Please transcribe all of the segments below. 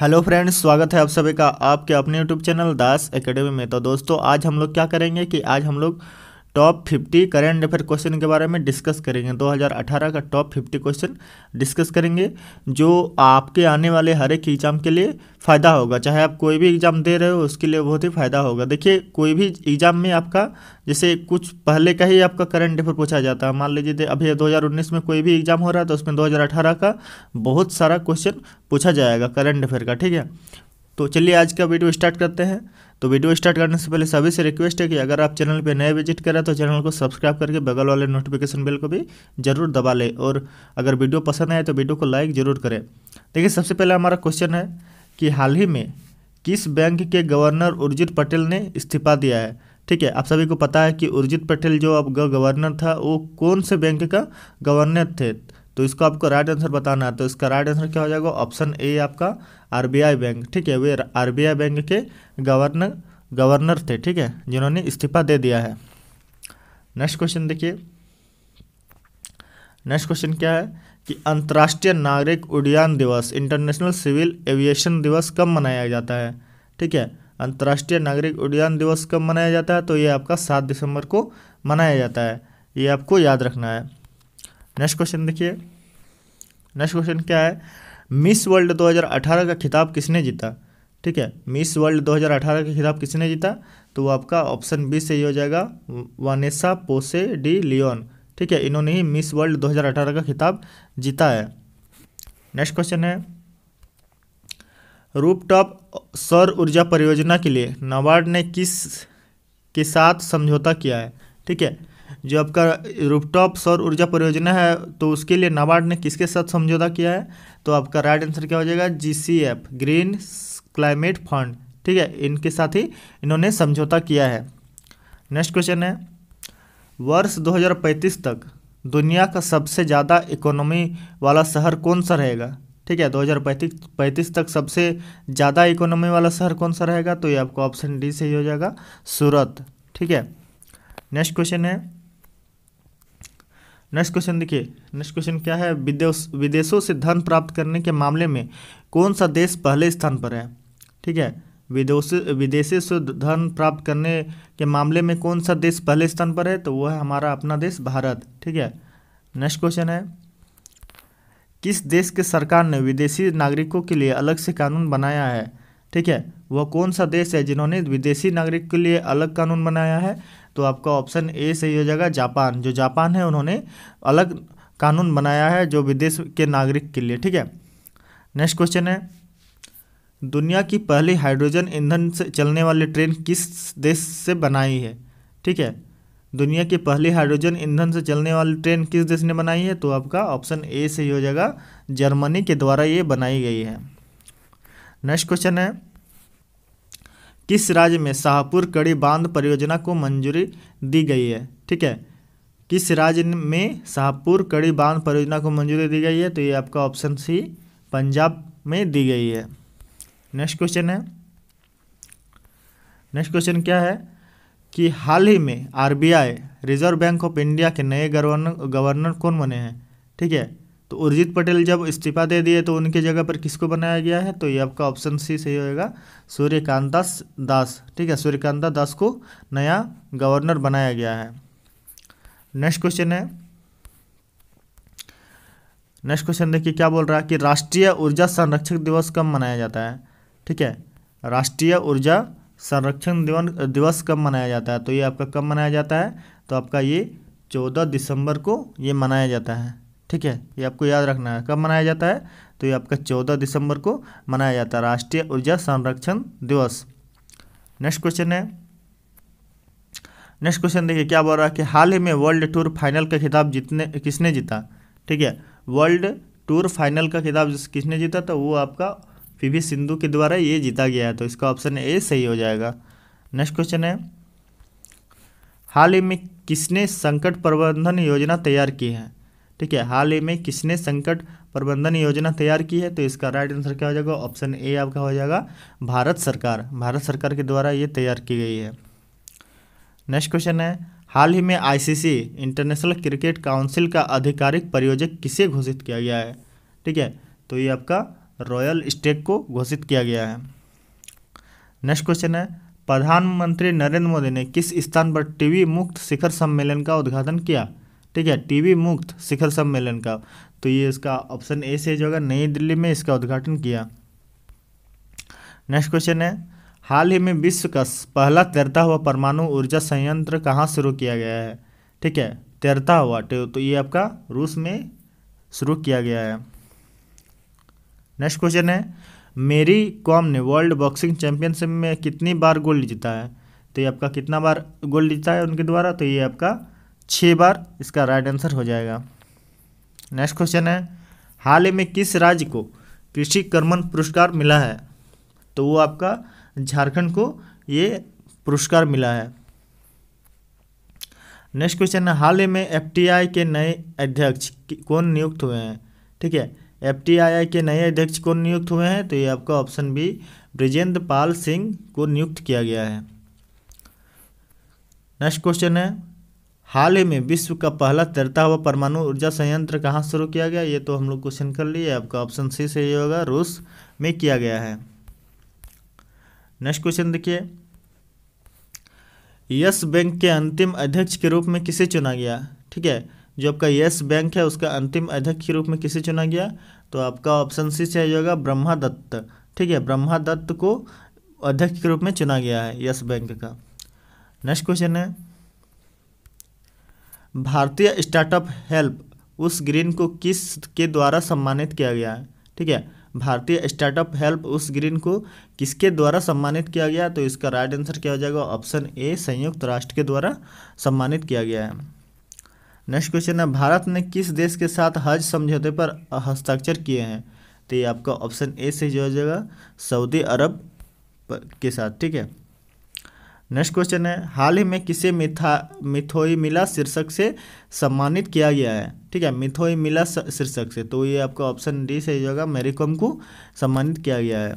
hello friends स्वागत है आप सभी का आपके अपने यूट्यूब चैनल दास एकेडमी में तो दोस्तों आज हम लोग क्या करेंगे कि आज हम लोग टॉप 50 करंट अफेयर क्वेश्चन के बारे में डिस्कस करेंगे 2018 का टॉप 50 क्वेश्चन डिस्कस करेंगे जो आपके आने वाले हर एक एग्ज़ाम के लिए फ़ायदा होगा चाहे आप कोई भी एग्ज़ाम दे रहे हो उसके लिए बहुत ही फ़ायदा होगा देखिए कोई भी एग्ज़ाम में आपका जैसे कुछ पहले का ही आपका करंट अफेयर पूछा जाता है मान लीजिए अभी दो में कोई भी एग्ज़ाम हो रहा है तो उसमें दो का बहुत सारा क्वेश्चन पूछा जाएगा करंट अफेयर का ठीक है तो चलिए आज का वीडियो स्टार्ट करते हैं तो वीडियो स्टार्ट करने से पहले सभी से रिक्वेस्ट है कि अगर आप चैनल पर नए विजिट करें तो चैनल को सब्सक्राइब करके बगल वाले नोटिफिकेशन बेल को भी जरूर दबा लें और अगर वीडियो पसंद आए तो वीडियो को लाइक जरूर करें देखिए सबसे पहले हमारा क्वेश्चन है कि हाल ही में किस बैंक के गवर्नर उर्जित पटेल ने इस्तीफा दिया है ठीक है आप सभी को पता है कि उर्जित पटेल जो अब गवर्नर था वो कौन से बैंक का गवर्नर थे तो इसको आपको राइट आंसर बताना है तो इसका राइट आंसर क्या हो जाएगा ऑप्शन ए आपका आरबीआई बैंक ठीक है वे आरबीआई बैंक के गवर्नर गवर्नर थे ठीक है जिन्होंने इस्तीफा दे दिया है नेक्स्ट क्वेश्चन देखिए नेक्स्ट क्वेश्चन क्या है कि अंतर्राष्ट्रीय नागरिक उड्डयन दिवस इंटरनेशनल सिविल एविएशन दिवस कब मनाया जाता है ठीक है अंतर्राष्ट्रीय नागरिक उड्डयन दिवस कब मनाया जाता है तो ये आपका सात दिसंबर को मनाया जाता है ये आपको याद रखना है नेक्स्ट क्वेश्चन देखिए नेक्स्ट क्वेश्चन क्या है मिस वर्ल्ड 2018 का खिताब किसने जीता ठीक है मिस वर्ल्ड 2018 का खिताब किसने जीता तो वो आपका ऑप्शन बी से ही हो जाएगा वानेसा पोसे डी लियोन ठीक है इन्होंने ही मिस वर्ल्ड 2018 का खिताब जीता है नेक्स्ट क्वेश्चन है रूपटॉप सौर ऊर्जा परियोजना के लिए नाबार्ड ने किस के साथ समझौता किया है ठीक है जो आपका रूपटॉप सौर ऊर्जा परियोजना है तो उसके लिए नाबार्ड ने किसके साथ समझौता किया है तो आपका राइट आंसर क्या हो जाएगा जीसीएफ ग्रीन क्लाइमेट फंड ठीक है इनके साथ ही इन्होंने समझौता किया है नेक्स्ट क्वेश्चन है वर्ष 2035 तक दुनिया का सबसे ज़्यादा इकोनॉमी वाला शहर कौन सा रहेगा ठीक है 2035 पैंतीस तक सबसे ज़्यादा इकोनॉमी वाला शहर कौन सा रहेगा तो ये आपको ऑप्शन डी से ही हो जाएगा सूरत ठीक है नेक्स्ट क्वेश्चन है नेक्स्ट क्वेश्चन देखिए नेक्स्ट क्वेश्चन क्या है विदेश विदेशों से धन प्राप्त करने के मामले में कौन सा देश पहले स्थान पर है ठीक है विदेश विदेशों से धन प्राप्त करने के मामले में कौन सा देश पहले स्थान पर है तो वो है हमारा अपना देश भारत ठीक है नेक्स्ट क्वेश्चन है किस देश के सरकार ने विदेशी नागरिकों के लिए अलग से कानून बनाया है ठीक है वह कौन सा देश है जिन्होंने विदेशी नागरिक के लिए अलग कानून बनाया है तो आपका ऑप्शन ए सही हो जाएगा जापान जो जापान है उन्होंने अलग कानून बनाया है जो विदेश के नागरिक के लिए ठीक है नेक्स्ट क्वेश्चन है दुनिया की पहली हाइड्रोजन ईंधन से चलने वाली ट्रेन किस देश से बनाई है ठीक है दुनिया की पहली हाइड्रोजन ईंधन से चलने वाली ट्रेन किस देश ने बनाई है तो आपका ऑप्शन ए सही हो जाएगा जर्मनी के द्वारा ये बनाई गई है नेक्स्ट क्वेश्चन है किस राज्य में शाहपुर कड़ी बांध परियोजना को मंजूरी दी गई है ठीक है किस राज्य में शाहपुर कड़ी बांध परियोजना को मंजूरी दी गई है तो ये आपका ऑप्शन सी पंजाब में दी गई है नेक्स्ट क्वेश्चन है नेक्स्ट क्वेश्चन क्या है कि हाल ही में RBI reserve bank of India के नए गवर्नर गवर्नर कौन बने हैं ठीक है तो उर्जित पटेल जब इस्तीफा दे दिए तो उनकी जगह पर किसको बनाया गया है तो ये आपका ऑप्शन सी सही होएगा सूर्यकांता दास ठीक है सूर्यकांता दास को नया गवर्नर बनाया गया है नेक्स्ट क्वेश्चन है नेक्स्ट क्वेश्चन देखिए क्या बोल रहा है कि राष्ट्रीय ऊर्जा संरक्षक दिवस कब मनाया जाता है ठीक है राष्ट्रीय ऊर्जा संरक्षण दिवस कब मनाया जाता है तो ये आपका कब मनाया जाता है तो आपका ये चौदह दिसंबर को ये मनाया जाता है ठीक है ये आपको याद रखना है कब मनाया जाता है तो ये आपका चौदह दिसंबर को मनाया जाता है राष्ट्रीय ऊर्जा संरक्षण दिवस नेक्स्ट क्वेश्चन है नेक्स्ट क्वेश्चन देखिए क्या बोल रहा है कि हाल ही में वर्ल्ड टूर फाइनल का खिताब जीतने किसने जीता ठीक है वर्ल्ड टूर फाइनल का खिताब किसने जीता तो वो आपका पी वी सिंधु के द्वारा ये जीता गया है तो इसका ऑप्शन ए सही हो जाएगा नेक्स्ट क्वेश्चन है हाल ही में किसने संकट प्रबंधन योजना तैयार की है ठीक है हाल ही में किसने संकट प्रबंधन योजना तैयार की है तो इसका राइट आंसर क्या हो जाएगा ऑप्शन ए आपका हो जाएगा भारत सरकार भारत सरकार के द्वारा ये तैयार की गई है नेक्स्ट क्वेश्चन है हाल ही में आईसीसी इंटरनेशनल क्रिकेट काउंसिल का आधिकारिक परियोजक किसे घोषित किया गया है ठीक है तो ये आपका रॉयल स्टेक को घोषित किया गया है नेक्स्ट क्वेश्चन है प्रधानमंत्री नरेंद्र मोदी ने किस स्थान पर टीवी मुक्त शिखर सम्मेलन का उद्घाटन किया ठीक है टीबी मुक्त शिखर सम्मेलन का तो ये इसका ऑप्शन ए से जो होगा नई दिल्ली में इसका उद्घाटन किया नेक्स्ट क्वेश्चन है हाल ही में विश्व का पहला तैरता हुआ परमाणु ऊर्जा संयंत्र कहाँ शुरू किया गया है ठीक है तैरता हुआ तो, तो ये आपका रूस में शुरू किया गया है नेक्स्ट क्वेश्चन है मेरी कॉम ने वर्ल्ड बॉक्सिंग चैंपियनशिप में कितनी बार गोल्ड जीता है तो ये आपका कितना बार गोल्ड जीता है उनके द्वारा तो ये आपका छः बार इसका राइट आंसर हो जाएगा नेक्स्ट क्वेश्चन है हाल ही में किस राज्य को कृषि कर्मन पुरस्कार मिला है तो वो आपका झारखंड को ये पुरस्कार मिला है नेक्स्ट क्वेश्चन है हाल ही में एफ के नए अध्यक्ष कौन नियुक्त हुए हैं ठीक है एफ के नए अध्यक्ष कौन नियुक्त हुए हैं तो ये आपका ऑप्शन बी ब्रजेंद्र पाल सिंह को नियुक्त किया गया है नेक्स्ट क्वेश्चन है हाल ही में विश्व का पहला तैरता हुआ परमाणु ऊर्जा संयंत्र कहाँ शुरू किया गया ये तो हम लोग क्वेश्चन कर लिए आपका ऑप्शन सी सही होगा रूस में किया गया है नेक्स्ट क्वेश्चन देखिए यस बैंक के अंतिम अध्यक्ष के रूप में किसे चुना गया ठीक है जो आपका यस बैंक है उसका अंतिम अध्यक्ष के रूप में किसे चुना गया तो आपका ऑप्शन सी सही होगा ब्रह्मा दत्त ठीक है ब्रह्मा दत्त को अध्यक्ष के रूप में चुना गया है यस बैंक का नेक्स्ट क्वेश्चन है भारतीय स्टार्टअप हेल्प उस ग्रीन को किस के द्वारा सम्मानित किया गया है ठीक है भारतीय स्टार्टअप हेल्प उस ग्रीन को किसके द्वारा सम्मानित किया गया तो इसका राइट आंसर क्या हो जाएगा ऑप्शन ए संयुक्त राष्ट्र के द्वारा सम्मानित किया गया है नेक्स्ट क्वेश्चन है भारत ने किस देश के साथ हज समझौते पर हस्ताक्षर किए हैं तो ये आपका ऑप्शन ए से जो हो जाएगा सऊदी अरब के साथ ठीक है नेक्स्ट क्वेश्चन है हाल ही में किसे मिथा मिथोई मिला शीर्षक से सम्मानित किया गया है ठीक है मिथोई मिला शीर्षक से तो ये आपका ऑप्शन डी सही होगा कॉम को सम्मानित किया गया है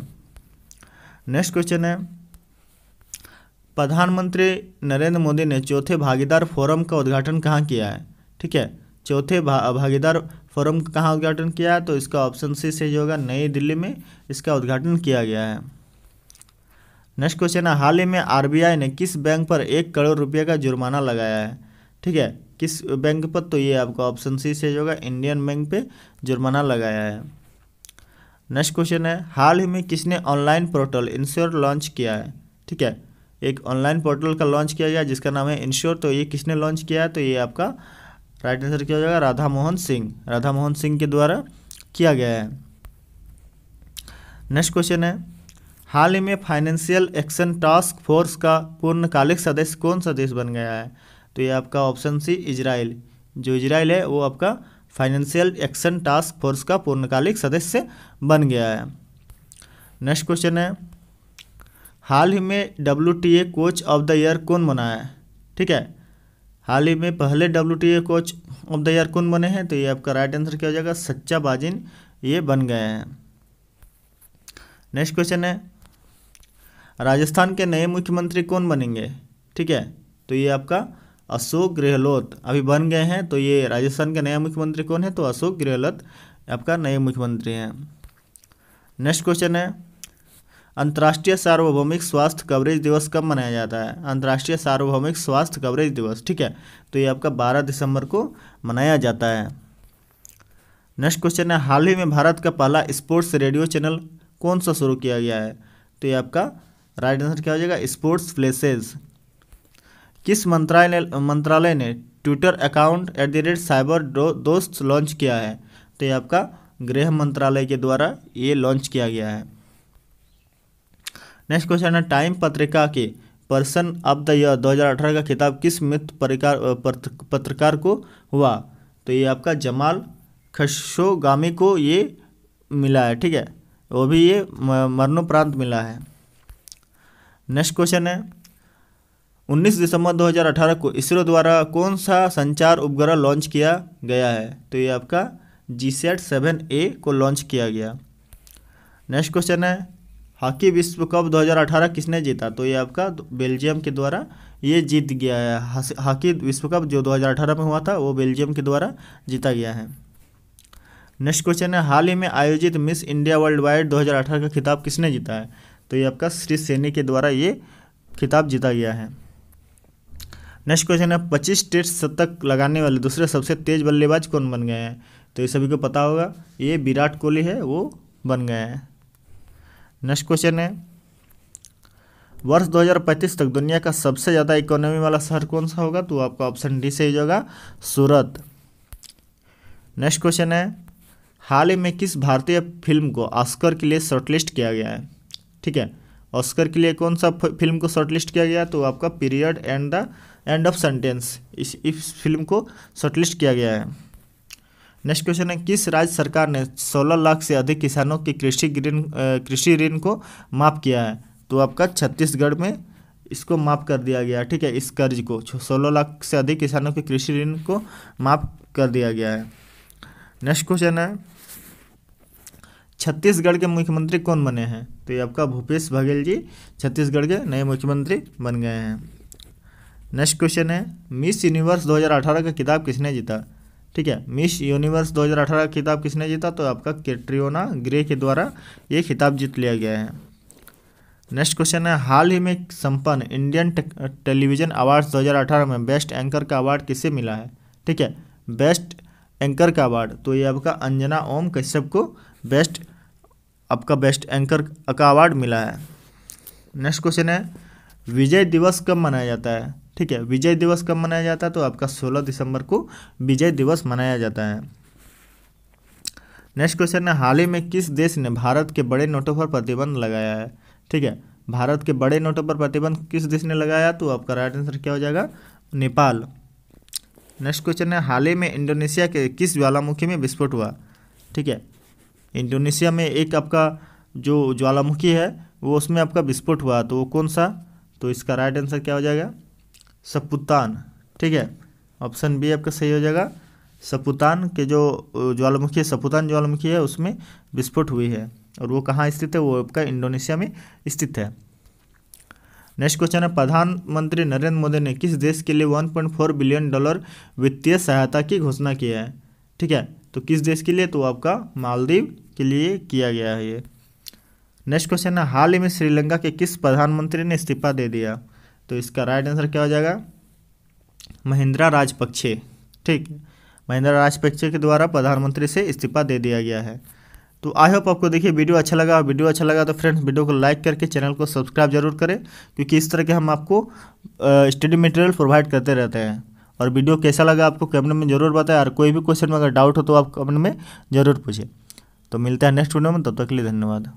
नेक्स्ट क्वेश्चन है प्रधानमंत्री नरेंद्र मोदी ने चौथे भागीदार फोरम का उद्घाटन कहाँ किया है ठीक है चौथे भा, भागीदार फोरम का कहाँ उद्घाटन किया है तो इसका ऑप्शन सी सही होगा नई दिल्ली में इसका उद्घाटन किया गया है नेक्स्ट क्वेश्चन है हाल ही में आरबीआई ने किस बैंक पर एक करोड़ रुपये का जुर्माना लगाया है ठीक है किस बैंक पर तो ये आपका ऑप्शन सी से जो होगा इंडियन बैंक पे जुर्माना लगाया है नेक्स्ट क्वेश्चन है हाल ही में किसने ऑनलाइन पोर्टल इंश्योर लॉन्च किया है ठीक है एक ऑनलाइन पोर्टल का लॉन्च किया गया जिसका नाम है इंश्योर तो ये किसने लॉन्च किया है तो ये आपका राइट आंसर क्या हो जाएगा राधा मोहन सिंह राधा मोहन सिंह के द्वारा किया गया है नेक्स्ट क्वेश्चन है हाल ही में फाइनेंशियल एक्शन टास्क फोर्स का पूर्णकालिक सदस्य कौन सा देश बन गया है तो ये आपका ऑप्शन सी इजराइल जो इजराइल है वो आपका फाइनेंशियल एक्शन टास्क फोर्स का पूर्णकालिक सदस्य बन गया है नेक्स्ट क्वेश्चन है हाल ही में W coach of the year कौन बना है ठीक है हाल ही में पहले W coach of the year कौन बने हैं तो ये आपका राइट आंसर क्या हो जाएगा सच्चा बाजिन ये बन गए हैं नेक्स्ट क्वेश्चन है राजस्थान के नए मुख्यमंत्री कौन बनेंगे ठीक है तो ये आपका अशोक गहलोत अभी बन गए हैं तो ये राजस्थान के नया मुख्यमंत्री कौन है तो अशोक गहलोत आपका नए मुख्यमंत्री हैं नेक्स्ट क्वेश्चन है अंतर्राष्ट्रीय सार्वभौमिक स्वास्थ्य कवरेज दिवस कब मनाया जाता है अंतर्राष्ट्रीय सार्वभौमिक स्वास्थ्य कवरेज दिवस ठीक है तो ये आपका 12 दिसंबर को मनाया जाता है नेक्स्ट क्वेश्चन है हाल ही में भारत का पहला स्पोर्ट्स रेडियो चैनल कौन सा शुरू किया गया है तो ये आपका राइट आंसर क्या हो जाएगा स्पोर्ट्स प्लेसेज किस मंत्रालय मंत्रालय ने Twitter account at the rate cyber दोस्त लॉन्च किया है तो ये आपका गृह मंत्रालय के द्वारा ये लॉन्च किया गया है नेक्स्ट क्वेश्चन है टाइम पत्रिका के पर्सन ऑफ द ईयर 2018 का खिताब किस मृत पत्रकार को हुआ तो ये आपका जमाल खशोगामी को ये मिला है ठीक है वो भी ये मरणोपरांत मिला है नेक्स्ट क्वेश्चन है 19 दिसंबर 2018 को इसरो द्वारा कौन सा संचार उपग्रह लॉन्च किया गया है तो ये आपका जी सेट सेवन ए को लॉन्च किया गया नेक्स्ट क्वेश्चन है हॉकी विश्व कप 2018 किसने जीता तो ये आपका बेल्जियम के द्वारा ये जीत गया है हॉकी विश्व कप जो 2018 में हुआ था वो बेल्जियम के द्वारा जीता गया है नेक्स्ट क्वेश्चन है हाल ही में आयोजित मिस इंडिया वर्ल्ड वाइड दो का खिताब किसने जीता है तो ये आपका श्री सैनी के द्वारा ये खिताब जीता गया है नेक्स्ट क्वेश्चन है पच्चीस टेस्ट शतक लगाने वाले दूसरे सबसे तेज बल्लेबाज कौन बन गए हैं तो ये सभी को पता होगा ये विराट कोहली है वो बन गए हैं नेक्स्ट क्वेश्चन है वर्ष 2035 तक दुनिया का सबसे ज़्यादा इकोनॉमी वाला शहर कौन सा होगा तो आपका ऑप्शन डी सही होगा सूरत नेक्स्ट क्वेश्चन है हाल ही में किस भारतीय फिल्म को ऑस्कर के लिए शॉर्टलिस्ट किया गया है ठीक है ऑस्कर के लिए कौन सा फिल्म को शॉर्टलिस्ट किया गया तो आपका period end the end of sentence इस इस फिल्म को शॉर्टलिस्ट किया गया है नेक्स्ट क्वेश्चन है किस राज्य सरकार ने 16 लाख से अधिक किसानों के कृषि ऋण कृषि ऋण को माफ़ किया है तो आपका छत्तीसगढ़ में इसको माफ़ कर दिया गया ठीक है इस कर्ज को सोलह लाख से अधिक किसानों के कृषि ऋण को माफ़ कर दिया गया है नेक्स्ट क्वेश्चन है छत्तीसगढ़ के मुख्यमंत्री कौन बने हैं तो ये आपका भूपेश बघेल जी छत्तीसगढ़ के नए मुख्यमंत्री बन गए हैं नेक्स्ट क्वेश्चन है मिस यूनिवर्स 2018 का किताब किसने जीता ठीक है मिस यूनिवर्स 2018 का किताब किसने जीता तो आपका कैट्रियोना ग्रे के द्वारा ये खिताब जीत लिया गया है नेक्स्ट क्वेश्चन है हाल ही में संपन्न इंडियन टेलीविजन अवार्ड्स 2018 में बेस्ट एंकर का अवार्ड किसे मिला है ठीक है बेस्ट एंकर का अवार्ड तो ये आपका अंजना ओम कश्यप को बेस्ट आपका बेस्ट एंकर का अवार्ड मिला है नेक्स्ट क्वेश्चन है विजय दिवस कब मनाया जाता है ठीक है विजय दिवस कब मनाया जाता है तो आपका 16 दिसंबर को विजय दिवस मनाया जाता है नेक्स्ट क्वेश्चन है हाल ही में किस देश ने भारत के बड़े नोटों पर प्रतिबंध लगाया है ठीक है भारत के बड़े नोटों पर प्रतिबंध किस देश ने लगाया तो आपका राइट आंसर क्या हो जाएगा नेपाल नेक्स्ट क्वेश्चन है हाल ही में इंडोनेशिया के किस ज्वालामुखी में विस्फोट हुआ ठीक है इंडोनेशिया में एक आपका जो ज्वालामुखी है वो उसमें आपका विस्फोट हुआ तो वो कौन सा तो इसका राइट आंसर क्या हो जाएगा सपुतान ठीक है ऑप्शन बी आपका सही हो जाएगा सपुतान के जो ज्वालामुखी है सपुतान ज्वालामुखी है उसमें विस्फोट हुई है और वो कहाँ स्थित है वो आपका इंडोनेशिया में स्थित है नेक्स्ट क्वेश्चन है प्रधानमंत्री नरेंद्र मोदी ने किस देश के लिए 1.4 बिलियन डॉलर वित्तीय सहायता की घोषणा की है ठीक है तो किस देश के लिए तो आपका मालदीव के लिए किया गया है ये नेक्स्ट क्वेश्चन है हाल ही में श्रीलंका के किस प्रधानमंत्री ने इस्तीफा दे दिया तो इसका राइट आंसर क्या हो जाएगा महिंद्रा राजपक्षे ठीक महिंद्रा राजपक्षे के द्वारा प्रधानमंत्री से इस्तीफा दे दिया गया है तो आई होप आपको देखिए वीडियो अच्छा लगा वीडियो अच्छा लगा तो फ्रेंड्स वीडियो को लाइक करके चैनल को सब्सक्राइब जरूर करें क्योंकि इस तरह के हम आपको स्टडी मटेरियल प्रोवाइड करते रहते हैं और वीडियो कैसा लगा आपको कमेंट में जरूर बताएं और कोई भी क्वेश्चन में अगर डाउट हो तो आप कमेंट में जरूर पूछें तो मिलते हैं नेक्स्ट वीडियो में तब तक के लिए धन्यवाद